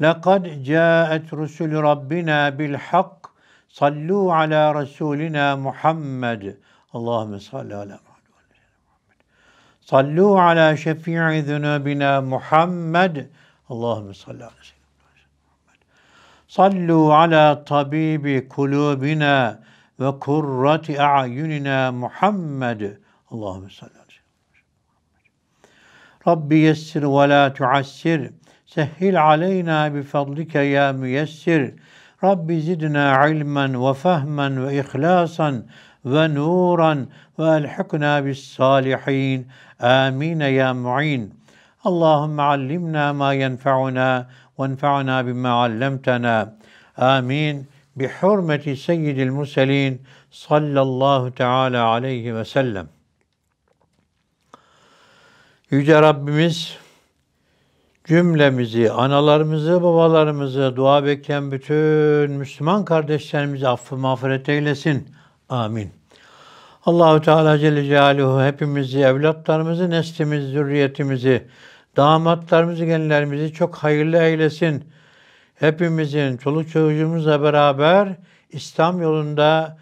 لَقَدْ جَاءَتْ رُسُلُ رَبِّنَا بِالْحَقِّ صَلُّوا عَلَى رَسُولِنَا مُحَمَّدٍ اللّٰهُمَّ صَلَّ عَلَى مُحَمَّدٍ صَلُّوا عَلَى شَفِيعِ ذُنُوبِنَا مُحَمَّدٍ اللّٰهُمَّ صَلَّ عَلَى سيدنا محمد صَلُّوا عَلَى طَبِيبِ قُلُوبِنَا وَكُرَّةِ أَعْيُنِنَا مُحَمَّدٍ اللّٰهُمَّ صَلَّ عَلَى سيدنا محمد رَبِّ يَسِّرْ وَلَا تُعَسِّرْ سهل علينا بفضلك يا ميسر رب زدنا علما وفهما وإخلاصا ونورا وألحقنا بالصالحين آمين يا معين اللهم علمنا ما ينفعنا وانفعنا بما علمتنا آمين بحرمة سيد المرسلين صلى الله تعالى عليه وسلم. Yüce مصر cümlemizi, analarımızı, babalarımızı, dua bekleyen bütün Müslüman kardeşlerimizi affı mağfiret eylesin. Amin. Allahu Teala Celle Celaluhu hepimizi, evlatlarımızı, neslimizi, zürriyetimizi, damatlarımızı, gelinlerimizi çok hayırlı eylesin. Hepimizin çoluk çocuğumuzla beraber İslam yolunda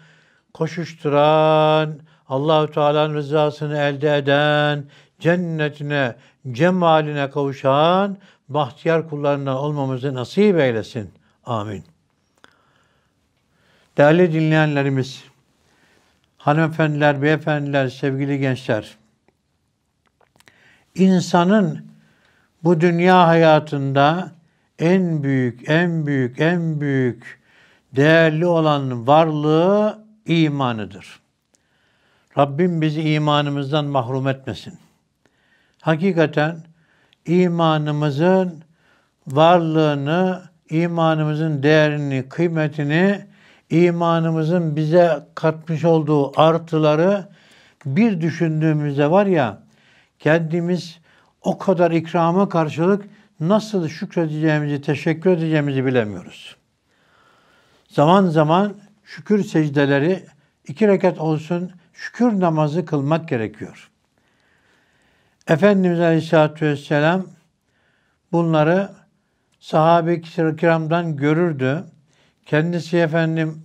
koşuşturan, Allahu Teala'nın rızasını elde eden, cennetine, cemaline kavuşan bahtiyar kullarından olmamızı nasip eylesin. Amin. Değerli dinleyenlerimiz, hanımefendiler, beyefendiler, sevgili gençler, insanın bu dünya hayatında en büyük, en büyük, en büyük değerli olan varlığı imanıdır. Rabbim bizi imanımızdan mahrum etmesin hakikaten imanımızın varlığını, imanımızın değerini, kıymetini, imanımızın bize katmış olduğu artıları bir düşündüğümüzde var ya kendimiz o kadar ikrama karşılık nasıl şükredeceğimizi, teşekkür edeceğimizi bilemiyoruz. Zaman zaman şükür secdeleri iki rekat olsun şükür namazı kılmak gerekiyor. Efendimiz Aleyhisselatü Vesselam bunları sahabe kiramdan görürdü. Kendisi efendim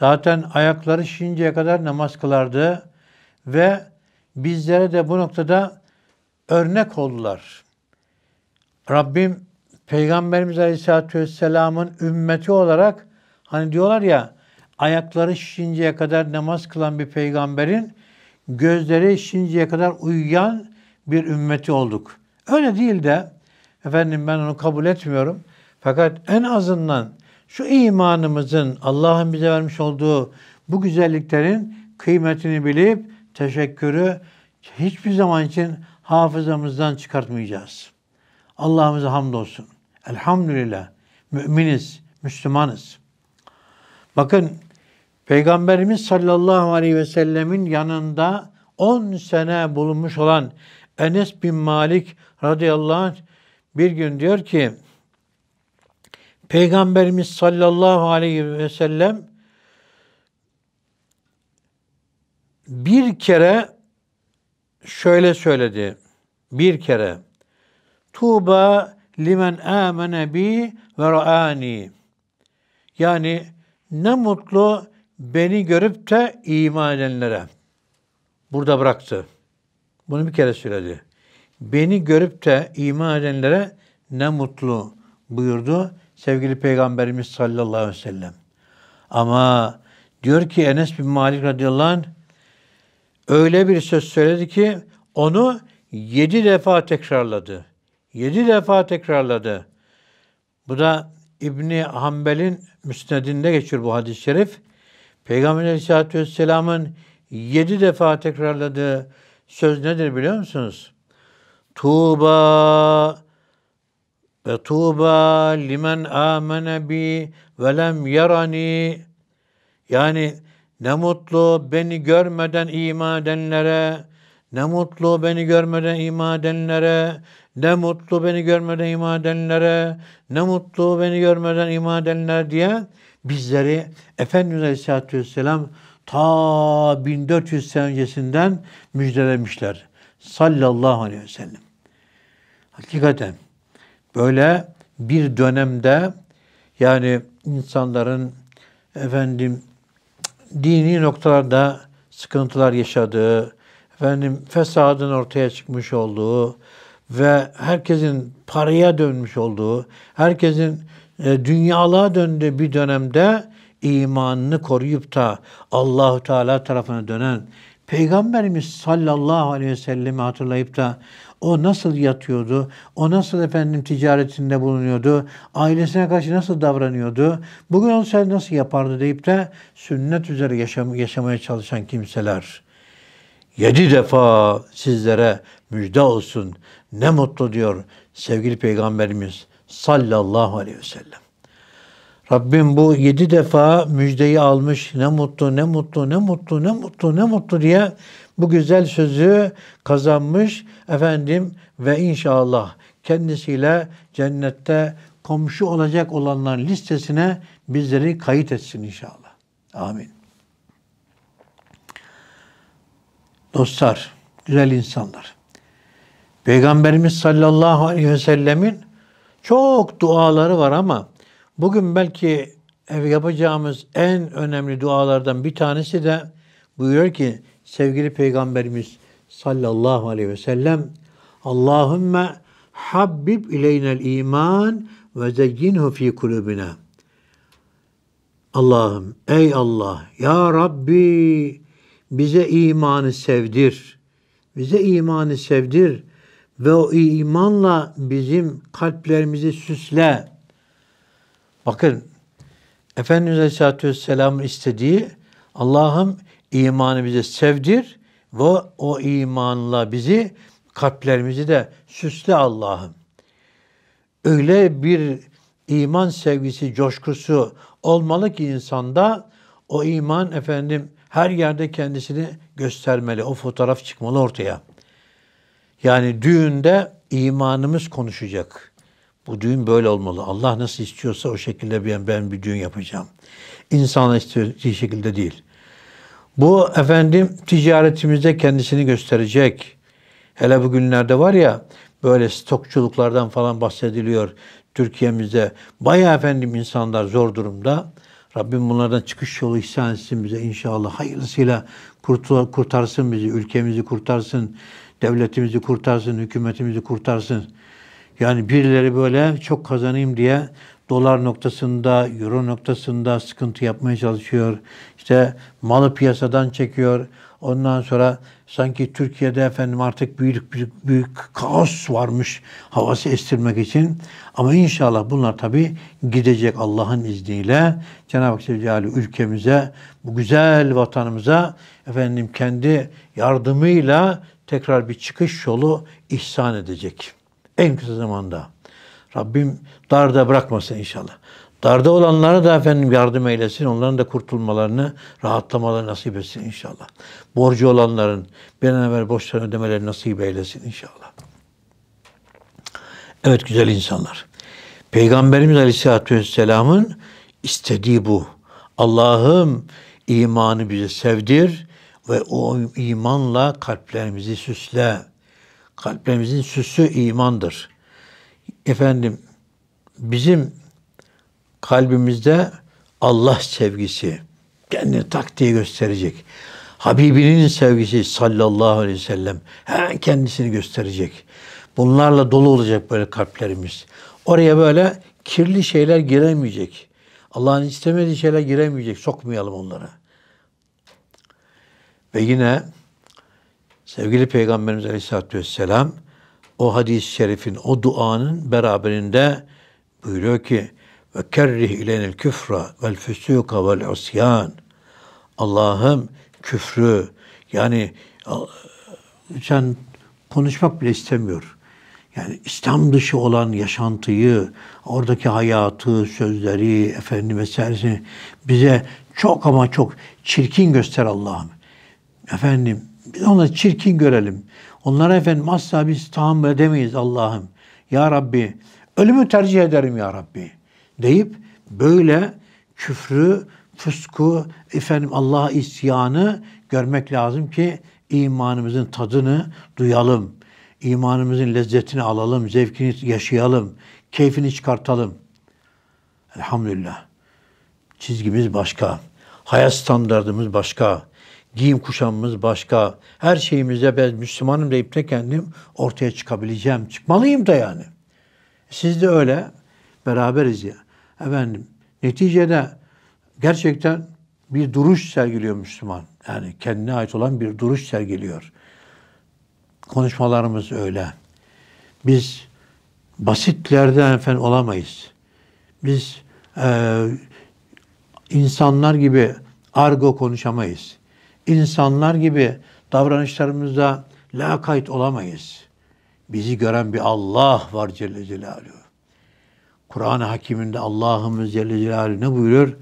zaten ayakları şinceye kadar namaz kılardı ve bizlere de bu noktada örnek oldular. Rabbim Peygamberimiz Aleyhisselatü Vesselam'ın ümmeti olarak hani diyorlar ya ayakları şişinceye kadar namaz kılan bir peygamberin gözleri şişinceye kadar uyuyan bir ümmeti olduk. Öyle değil de efendim ben onu kabul etmiyorum. Fakat en azından şu imanımızın Allah'ın bize vermiş olduğu bu güzelliklerin kıymetini bilip teşekkürü hiçbir zaman için hafızamızdan çıkartmayacağız. Allah'ımıza hamdolsun. Elhamdülillah. Müminiz, Müslümanız. Bakın Peygamberimiz sallallahu aleyhi ve sellemin yanında 10 sene bulunmuş olan Enes bin Malik radıyallahu anh bir gün diyor ki Peygamberimiz sallallahu aleyhi ve sellem bir kere şöyle söyledi. Bir kere Tuğba limen amene bi ve ra'ani. Yani ne mutlu beni görüp de iman edenlere. Burada bıraktı. Bunu bir kere söyledi. Beni görüp de iman edenlere ne mutlu buyurdu sevgili Peygamberimiz sallallahu aleyhi ve sellem. Ama diyor ki Enes bin Malik radıyallahu anh öyle bir söz söyledi ki onu yedi defa tekrarladı. Yedi defa tekrarladı. Bu da İbni Hanbel'in müsnedinde geçiyor bu hadis-i şerif. Peygamber Aleyhisselatü Vesselam'ın yedi defa tekrarladığı söz nedir biliyor musunuz? Tuğba ve tuğba limen amene bi ve lem yarani yani ne mutlu beni görmeden iman edenlere ne mutlu beni görmeden iman edenlere ne mutlu beni görmeden iman edenlere ne mutlu beni görmeden iman edenlere diye bizleri Efendimiz Aleyhisselatü Vesselam ta 1400 sene öncesinden müjdelemişler. Sallallahu aleyhi ve sellem. Hakikaten böyle bir dönemde yani insanların efendim dini noktalarda sıkıntılar yaşadığı, efendim fesadın ortaya çıkmış olduğu ve herkesin paraya dönmüş olduğu, herkesin e, dünyalığa döndüğü bir dönemde imanını koruyup da Allahu Teala tarafına dönen Peygamberimiz sallallahu aleyhi ve sellemi hatırlayıp da o nasıl yatıyordu, o nasıl efendim ticaretinde bulunuyordu, ailesine karşı nasıl davranıyordu, bugün olsa nasıl yapardı deyip de sünnet üzere yaşam, yaşamaya çalışan kimseler. Yedi defa sizlere müjde olsun. Ne mutlu diyor sevgili Peygamberimiz sallallahu aleyhi ve sellem. Rabbim bu yedi defa müjdeyi almış. Ne mutlu, ne mutlu, ne mutlu, ne mutlu, ne mutlu diye bu güzel sözü kazanmış efendim ve inşallah kendisiyle cennette komşu olacak olanların listesine bizleri kayıt etsin inşallah. Amin. Dostlar, güzel insanlar. Peygamberimiz sallallahu aleyhi ve sellemin çok duaları var ama Bugün belki yapacağımız en önemli dualardan bir tanesi de buyuruyor ki sevgili Peygamberimiz sallallahu aleyhi ve sellem Allahümme habbib ileynel iman ve zeyyinhu fi kulubina. Allah'ım ey Allah ya Rabbi bize imanı sevdir. Bize imanı sevdir ve o imanla bizim kalplerimizi süsle. Bakın Efendimiz Aleyhisselatü Vesselam'ın istediği Allah'ım imanı bize sevdir ve o imanla bizi kalplerimizi de süsle Allah'ım. Öyle bir iman sevgisi, coşkusu olmalı ki insanda o iman efendim her yerde kendisini göstermeli. O fotoğraf çıkmalı ortaya. Yani düğünde imanımız konuşacak. Bu düğün böyle olmalı. Allah nasıl istiyorsa o şekilde ben, ben bir düğün yapacağım. İnsan istediği şekilde değil. Bu efendim ticaretimizde kendisini gösterecek. Hele bugünlerde var ya böyle stokçuluklardan falan bahsediliyor Türkiye'mizde. Baya efendim insanlar zor durumda. Rabbim bunlardan çıkış yolu ihsan etsin bize inşallah. Hayırlısıyla kurtarsın bizi, ülkemizi kurtarsın, devletimizi kurtarsın, hükümetimizi kurtarsın. Yani birileri böyle çok kazanayım diye dolar noktasında, euro noktasında sıkıntı yapmaya çalışıyor. İşte malı piyasadan çekiyor. Ondan sonra sanki Türkiye'de efendim artık büyük büyük, büyük kaos varmış havası estirmek için. Ama inşallah bunlar tabi gidecek Allah'ın izniyle. Cenab-ı Hak Celle ülkemize, bu güzel vatanımıza efendim kendi yardımıyla tekrar bir çıkış yolu ihsan edecek. En kısa zamanda. Rabbim darda bırakmasın inşallah. Darda olanlara da efendim yardım eylesin. Onların da kurtulmalarını, rahatlamalarını nasip etsin inşallah. Borcu olanların bir an evvel borçlarını ödemeleri nasip eylesin inşallah. Evet güzel insanlar. Peygamberimiz Aleyhisselatü Vesselam'ın istediği bu. Allah'ım imanı bize sevdir ve o imanla kalplerimizi süsle kalplerimizin süsü imandır. Efendim bizim kalbimizde Allah sevgisi kendini taktiği gösterecek. Habibinin sevgisi sallallahu aleyhi ve sellem hemen kendisini gösterecek. Bunlarla dolu olacak böyle kalplerimiz. Oraya böyle kirli şeyler giremeyecek. Allah'ın istemediği şeyler giremeyecek. Sokmayalım onlara. Ve yine sevgili Peygamberimiz Aleyhisselatü Vesselam o hadis-i şerifin, o duanın beraberinde buyuruyor ki ve kerrih ilenil küfra vel füsuka vel usyan Allah'ım küfrü yani sen konuşmak bile istemiyor. Yani İslam dışı olan yaşantıyı, oradaki hayatı, sözleri, efendim meselesini bize çok ama çok çirkin göster Allah'ım. Efendim biz onları çirkin görelim. Onlara efendim asla biz tahammül edemeyiz Allah'ım. Ya Rabbi ölümü tercih ederim ya Rabbi deyip böyle küfrü, fusku, efendim Allah'a isyanı görmek lazım ki imanımızın tadını duyalım. İmanımızın lezzetini alalım, zevkini yaşayalım, keyfini çıkartalım. Elhamdülillah. Çizgimiz başka. Hayat standartımız başka giyim kuşamımız başka, her şeyimize ben Müslümanım deyip de kendim ortaya çıkabileceğim. Çıkmalıyım da yani. Siz de öyle beraberiz ya. Efendim neticede gerçekten bir duruş sergiliyor Müslüman. Yani kendine ait olan bir duruş sergiliyor. Konuşmalarımız öyle. Biz basitlerden efendim olamayız. Biz e, insanlar gibi argo konuşamayız insanlar gibi davranışlarımızda lakayt olamayız. Bizi gören bir Allah var Celle Celaluhu. Kur'an-ı Hakim'inde Allah'ımız Celle Celaluhu ne buyuruyor?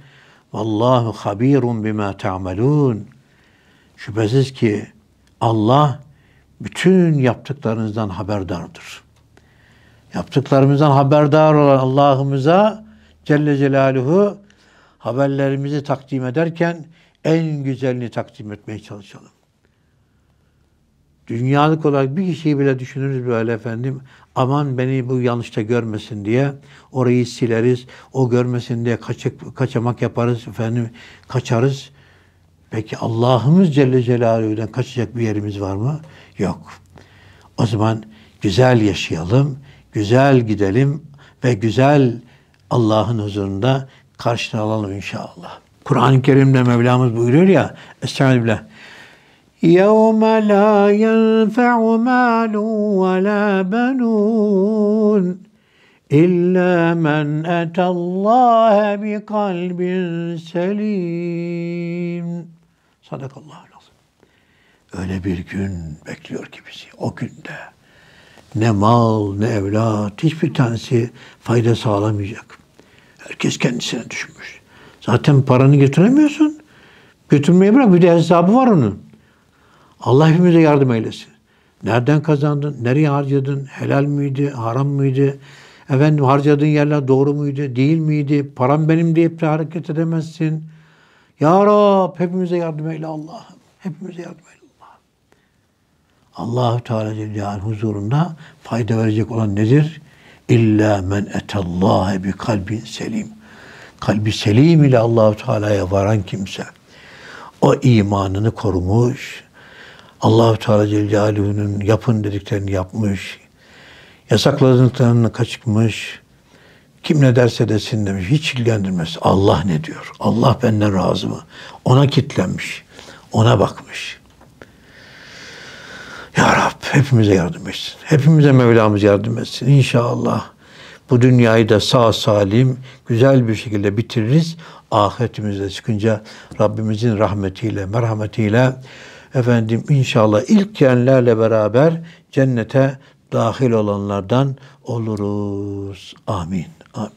Vallahu habirun bima ta'malun. Şüphesiz ki Allah bütün yaptıklarınızdan haberdardır. Yaptıklarımızdan haberdar olan Allah'ımıza Celle Celaluhu haberlerimizi takdim ederken en güzelini takdim etmeye çalışalım. Dünyalık olarak bir kişiyi bile düşünürüz böyle efendim. Aman beni bu yanlışta görmesin diye orayı sileriz. O görmesin diye kaçık, kaçamak yaparız efendim. Kaçarız. Peki Allah'ımız Celle Celaluhu'dan kaçacak bir yerimiz var mı? Yok. O zaman güzel yaşayalım, güzel gidelim ve güzel Allah'ın huzurunda karşılanalım inşallah. Kur'an-ı Kerim'de Mevlamız buyuruyor ya Estağfirullah. يَوْمَ لَا يَنْفَعُ مَالٌ وَلَا بَنُونَ إِلَّا مَنْ أَتَى اللّٰهَ بِقَلْبٍ سَلِيمٍ Sadakallahu lazım. Öyle bir gün bekliyor ki bizi o günde. Ne mal ne evlat hiçbir tanesi fayda sağlamayacak. Herkes kendisine düşmüş. Zaten paranı götüremiyorsun. Götürmeyi bırak. Bir de hesabı var onun. Allah hepimize yardım eylesin. Nereden kazandın? Nereye harcadın? Helal miydi? Haram mıydı? Efendim harcadığın yerler doğru muydu? Değil miydi? Param benim deyip de hareket edemezsin. Ya Rab hepimize yardım eyle Allah'ım. Hepimize yardım eyle Allah'ım. allah Teala Celle huzurunda fayda verecek olan nedir? İlla men etallâhe bi kalbin selim kalbi selim ile Allahu Teala'ya varan kimse o imanını korumuş. Allahu Teala Celaluhu'nun yapın dediklerini yapmış. Yasakladıklarını kaçıkmış. Kim ne derse desin demiş. Hiç ilgilendirmez. Allah ne diyor? Allah benden razı mı? Ona kitlenmiş. Ona bakmış. Ya Rab hepimize yardım etsin. Hepimize Mevlamız yardım etsin. İnşallah. Bu dünyayı da sağ salim, güzel bir şekilde bitiririz. Ahiretimize çıkınca Rabbimizin rahmetiyle, merhametiyle efendim inşallah ilk gelenlerle beraber cennete dahil olanlardan oluruz. Amin. Amin. Amin.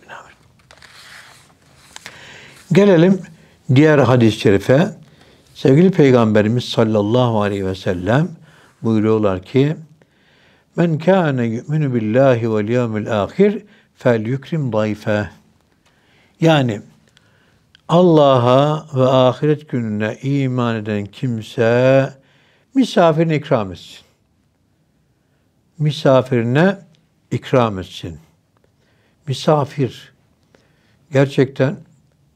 Gelelim diğer hadis-i şerife. Sevgili Peygamberimiz sallallahu aleyhi ve sellem buyuruyorlar ki Men kâne yu'minu billahi vel yevmil âhir fel yükrim dayfe. Yani Allah'a ve ahiret gününe iman eden kimse misafirine ikram etsin. Misafirine ikram etsin. Misafir gerçekten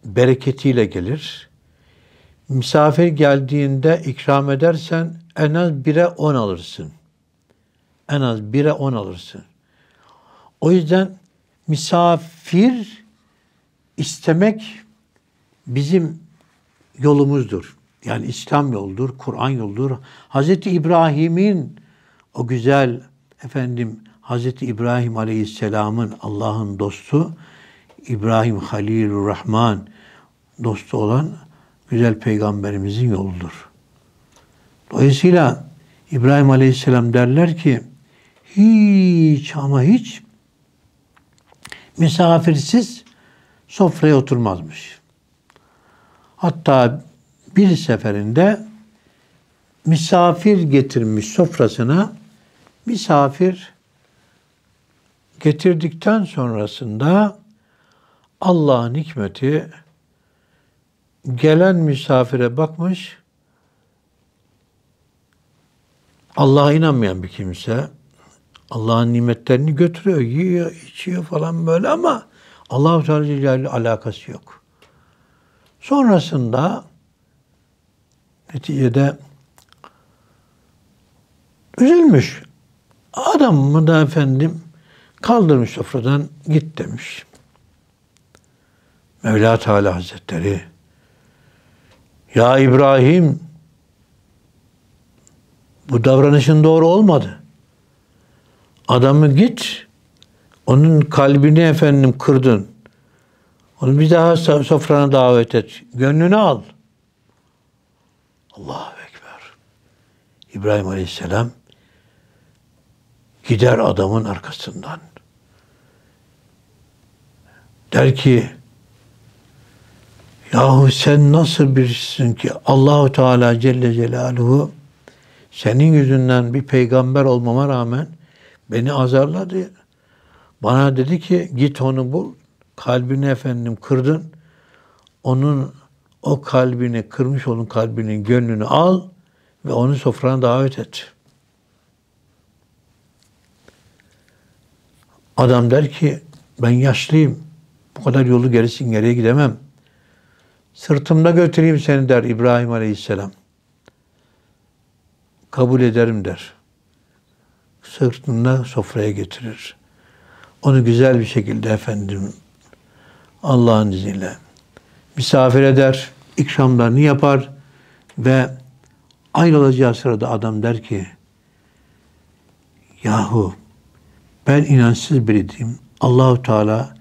bereketiyle gelir. Misafir geldiğinde ikram edersen en az bire on alırsın. En az bire on alırsın. O yüzden misafir istemek bizim yolumuzdur. Yani İslam yoldur, Kur'an yoldur. Hazreti İbrahim'in o güzel efendim Hazreti İbrahim Aleyhisselam'ın Allah'ın dostu İbrahim Halilur Rahman dostu olan güzel peygamberimizin yoludur. Dolayısıyla İbrahim Aleyhisselam derler ki hiç ama hiç misafirsiz sofraya oturmazmış. Hatta bir seferinde misafir getirmiş sofrasına misafir getirdikten sonrasında Allah'ın hikmeti gelen misafire bakmış. Allah'a inanmayan bir kimse Allah'ın nimetlerini götürüyor, yiyor, içiyor falan böyle ama Allah-u Teala ile alakası yok. Sonrasında neticede üzülmüş. Adam mı da efendim kaldırmış sofradan git demiş. Mevla Teala Hazretleri Ya İbrahim bu davranışın doğru olmadı adamı git onun kalbini efendim kırdın. Onu bir daha sofrana davet et. Gönlünü al. Allahu Ekber. İbrahim Aleyhisselam gider adamın arkasından. Der ki Yahu sen nasıl birisin ki Allahu Teala Celle Celaluhu senin yüzünden bir peygamber olmama rağmen Beni azarladı. Bana dedi ki git onu bul. Kalbini efendim kırdın. Onun o kalbini kırmış onun kalbinin gönlünü al ve onu sofrana davet et. Adam der ki ben yaşlıyım. Bu kadar yolu gerisin geriye gidemem. Sırtımda götüreyim seni der İbrahim Aleyhisselam. Kabul ederim der sırtında sofraya getirir. Onu güzel bir şekilde efendim Allah'ın izniyle misafir eder, ikramlarını yapar ve ayrılacağı sırada adam der ki yahu ben inançsız biriydim. Allahu Teala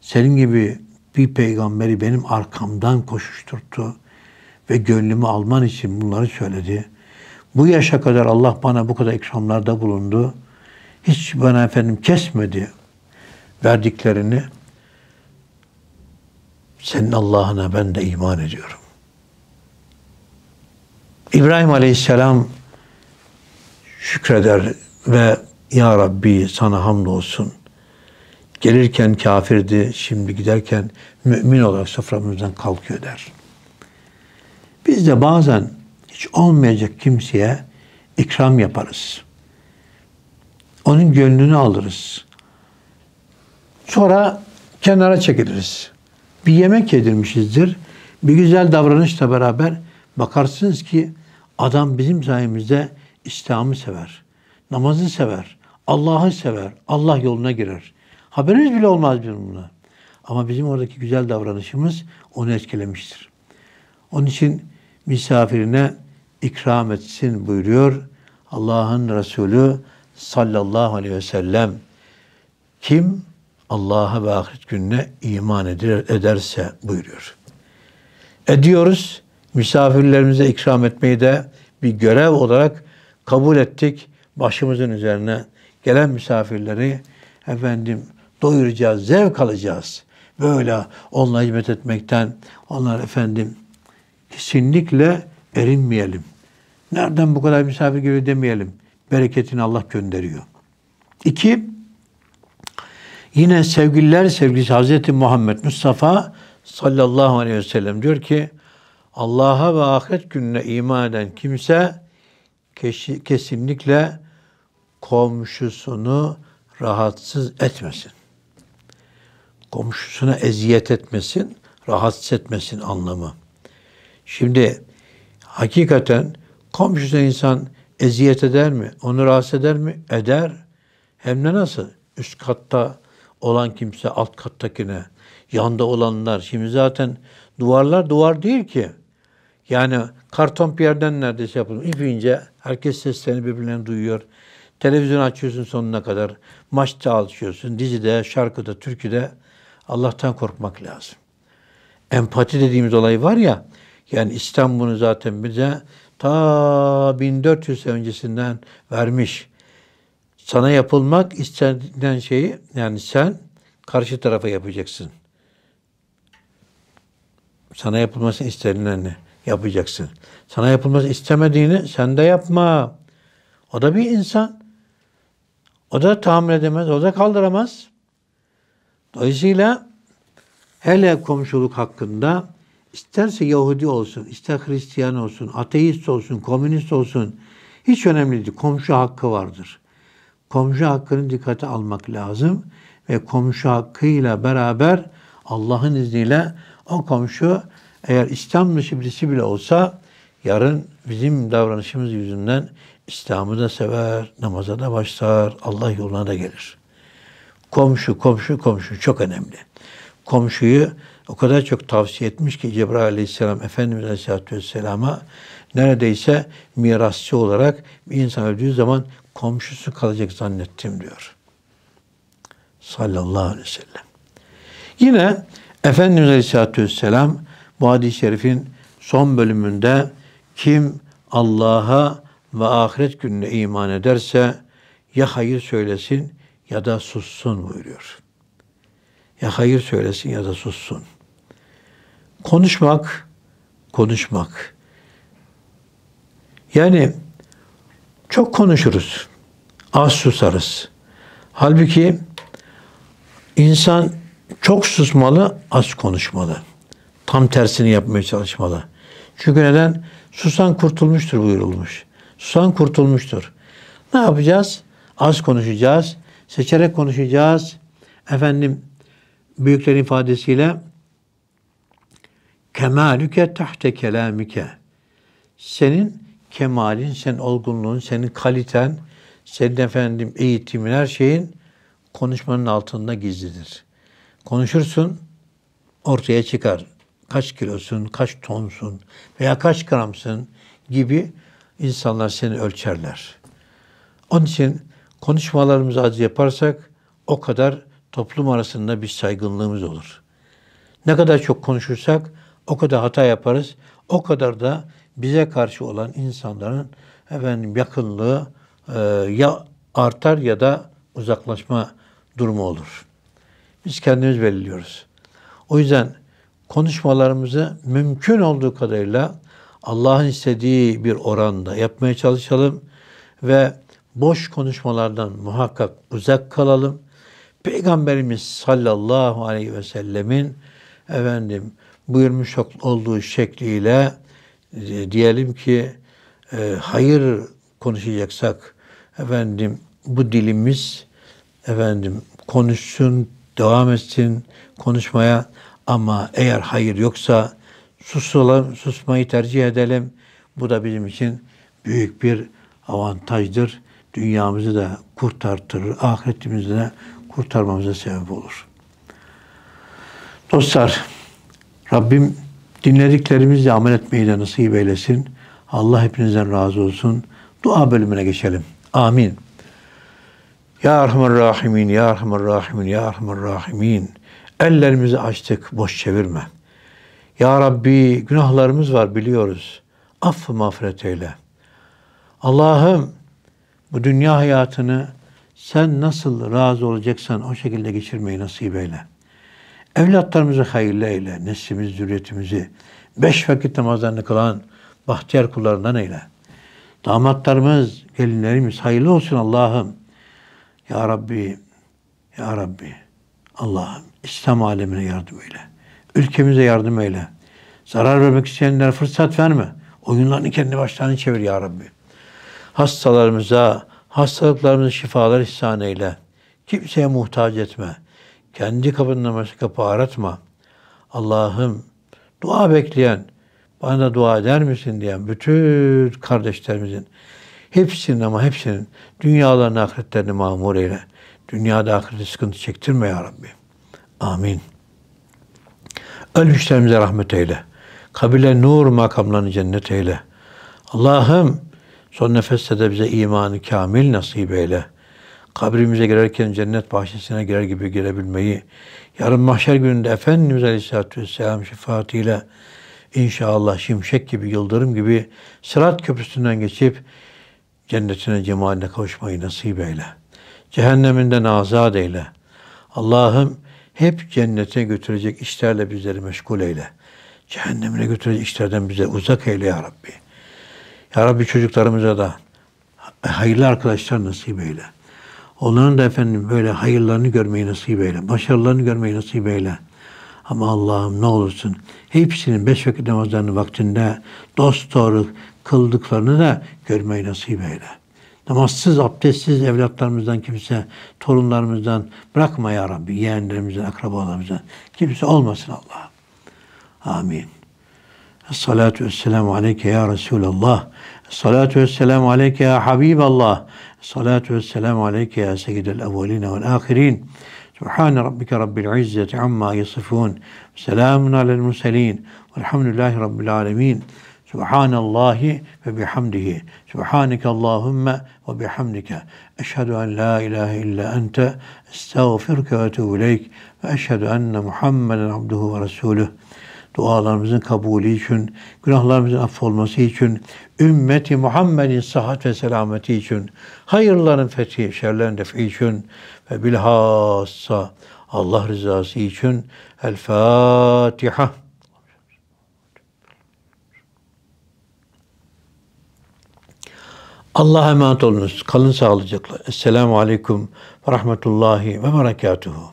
senin gibi bir peygamberi benim arkamdan koşuşturdu ve gönlümü alman için bunları söyledi. Bu yaşa kadar Allah bana bu kadar ikramlarda bulundu. Hiç bana efendim kesmedi verdiklerini. Senin Allah'ına ben de iman ediyorum. İbrahim Aleyhisselam şükreder ve Ya Rabbi sana hamdolsun. Gelirken kafirdi, şimdi giderken mümin olarak soframızdan kalkıyor der. Biz de bazen olmayacak kimseye ikram yaparız. Onun gönlünü alırız. Sonra kenara çekiliriz. Bir yemek yedirmişizdir. Bir güzel davranışla beraber bakarsınız ki adam bizim sayemizde İslam'ı sever, namazı sever, Allah'ı sever, Allah yoluna girer. Haberiniz bile olmaz bizim buna. Ama bizim oradaki güzel davranışımız onu etkilemiştir. Onun için misafirine ikram etsin buyuruyor Allah'ın Resulü sallallahu aleyhi ve sellem. Kim Allah'a ve ahiret gününe iman ederse buyuruyor. Ediyoruz. Misafirlerimize ikram etmeyi de bir görev olarak kabul ettik. Başımızın üzerine gelen misafirleri efendim doyuracağız, zevk alacağız. Böyle onlara hizmet etmekten onlar efendim kesinlikle erinmeyelim. Nereden bu kadar misafir geliyor demeyelim. Bereketini Allah gönderiyor. İki, yine sevgililer sevgisi Hazreti Muhammed Mustafa sallallahu aleyhi ve sellem diyor ki Allah'a ve ahiret gününe iman eden kimse kesinlikle komşusunu rahatsız etmesin. Komşusuna eziyet etmesin, rahatsız etmesin anlamı. Şimdi hakikaten Komşusu insan eziyet eder mi? Onu rahatsız eder mi? Eder. Hem de nasıl? Üst katta olan kimse alt kattakine, yanda olanlar. Şimdi zaten duvarlar duvar değil ki. Yani karton bir yerden neredeyse yapılmış. İp ince herkes seslerini birbirlerini duyuyor. Televizyon açıyorsun sonuna kadar. Maçta alışıyorsun. Dizide, şarkıda, türküde. Allah'tan korkmak lazım. Empati dediğimiz olay var ya. Yani İstanbul'un zaten bize ta 1400 öncesinden vermiş. Sana yapılmak istenen şeyi yani sen karşı tarafa yapacaksın. Sana yapılması istenileni yapacaksın. Sana yapılması istemediğini sen de yapma. O da bir insan. O da tahammül edemez, o da kaldıramaz. Dolayısıyla hele komşuluk hakkında İsterse Yahudi olsun, ister Hristiyan olsun, ateist olsun, komünist olsun hiç önemli değil. Komşu hakkı vardır. Komşu hakkını dikkate almak lazım ve komşu hakkıyla beraber Allah'ın izniyle o komşu eğer İslam dışı birisi bile olsa yarın bizim davranışımız yüzünden İslam'ı da sever, namaza da başlar, Allah yoluna da gelir. Komşu, komşu, komşu çok önemli. Komşuyu o kadar çok tavsiye etmiş ki Cebrail aleyhisselam Efendimiz aleyhisselatü vesselama neredeyse mirasçı olarak bir insan öldüğü zaman komşusu kalacak zannettim diyor. Sallallahu aleyhi ve sellem. Yine Efendimiz aleyhisselatü vesselam bu hadis-i şerifin son bölümünde kim Allah'a ve ahiret gününe iman ederse ya hayır söylesin ya da sussun buyuruyor. Ya hayır söylesin ya da sussun konuşmak, konuşmak. Yani çok konuşuruz, az susarız. Halbuki insan çok susmalı, az konuşmalı. Tam tersini yapmaya çalışmalı. Çünkü neden? Susan kurtulmuştur buyurulmuş. Susan kurtulmuştur. Ne yapacağız? Az konuşacağız, seçerek konuşacağız. Efendim büyüklerin ifadesiyle Kemalüke tahte kelamike. Senin kemalin, sen olgunluğun, senin kaliten, senin efendim eğitimin, her şeyin konuşmanın altında gizlidir. Konuşursun, ortaya çıkar. Kaç kilosun, kaç tonsun veya kaç gramsın gibi insanlar seni ölçerler. Onun için konuşmalarımızı az yaparsak o kadar toplum arasında bir saygınlığımız olur. Ne kadar çok konuşursak o kadar hata yaparız. O kadar da bize karşı olan insanların efendim yakınlığı e, ya artar ya da uzaklaşma durumu olur. Biz kendimiz belirliyoruz. O yüzden konuşmalarımızı mümkün olduğu kadarıyla Allah'ın istediği bir oranda yapmaya çalışalım ve boş konuşmalardan muhakkak uzak kalalım. Peygamberimiz sallallahu aleyhi ve sellemin efendim buyurmuş olduğu şekliyle e, diyelim ki e, hayır konuşacaksak efendim bu dilimiz efendim konuşsun, devam etsin konuşmaya ama eğer hayır yoksa susalım, susmayı tercih edelim. Bu da bizim için büyük bir avantajdır. Dünyamızı da kurtartır, ahiretimizi de kurtarmamıza sebep olur. Dostlar, Rabbim dinlediklerimizle amel etmeyi de nasip eylesin. Allah hepinizden razı olsun. Dua bölümüne geçelim. Amin. Ya rahman Rahimin, Ya rahman Rahimin, Ya rahman Rahimin. Ellerimizi açtık, boş çevirme. Ya Rabbi günahlarımız var biliyoruz. Affı mağfiret eyle. Allah'ım bu dünya hayatını sen nasıl razı olacaksan o şekilde geçirmeyi nasip eyle. Evlatlarımızı hayırlı eyle, neslimiz, zürriyetimizi, beş vakit namazlarını kılan bahtiyar kullarından eyle. Damatlarımız, gelinlerimiz hayırlı olsun Allah'ım. Ya Rabbi, Ya Rabbi, Allah'ım İslam alemine yardım eyle. Ülkemize yardım eyle. Zarar vermek isteyenlere fırsat verme. Oyunlarını kendi başlarına çevir Ya Rabbi. Hastalarımıza, hastalıklarımıza şifalar ihsan eyle. Kimseye muhtaç etme. Kendi kapından başka kapı aratma. Allah'ım dua bekleyen, bana da dua eder misin diyen bütün kardeşlerimizin hepsinin ama hepsinin dünyalarını ahiretlerini mamur eyle. Dünyada ahirette sıkıntı çektirme ya Rabbi. Amin. Ölmüşlerimize rahmet eyle. Kabile nur makamlarını cennet eyle. Allah'ım son nefeste de bize imanı kamil nasip eyle kabrimize girerken cennet bahçesine girer gibi girebilmeyi, yarın mahşer gününde Efendimiz Aleyhisselatü Vesselam şefaatiyle inşallah şimşek gibi, yıldırım gibi sırat köprüsünden geçip cennetine, cemaline kavuşmayı nasip eyle. Cehenneminden azat eyle. Allah'ım hep cennete götürecek işlerle bizleri meşgul eyle. Cehennemine götürecek işlerden bize uzak eyle ya Rabbi. Ya Rabbi çocuklarımıza da hayırlı arkadaşlar nasip eyle. Onların da efendim böyle hayırlarını görmeyi nasip eyle. Başarılarını görmeyi nasip eyle. Ama Allah'ım ne olursun hepsinin beş vakit namazlarının vaktinde dost doğru kıldıklarını da görmeyi nasip eyle. Namazsız, abdestsiz evlatlarımızdan kimse, torunlarımızdan bırakma ya Rabbi, yeğenlerimizden, akrabalarımızdan. Kimse olmasın Allah. Amin. Salatu vesselamu aleyke ya Resulallah. Salatu vesselamu aleyke ya Habiballah. الصلاة والسلام عليك يا سيد الأولين والآخرين سبحان ربك رب العزة عما يصفون سلام على المرسلين والحمد لله رب العالمين سبحان الله وبحمده سبحانك اللهم وبحمدك أشهد أن لا إله إلا أنت أستغفرك وأتوب إليك وأشهد أن محمدا عبده ورسوله dualarımızın kabulü için, günahlarımızın affolması için, ümmeti Muhammed'in sıhhat ve selameti için, hayırların fethi, şerlerin defi için ve bilhassa Allah rızası için El Fatiha. Allah'a emanet olunuz. Kalın sağlıcakla. Esselamu Aleyküm ve Rahmetullahi ve Berekatuhu.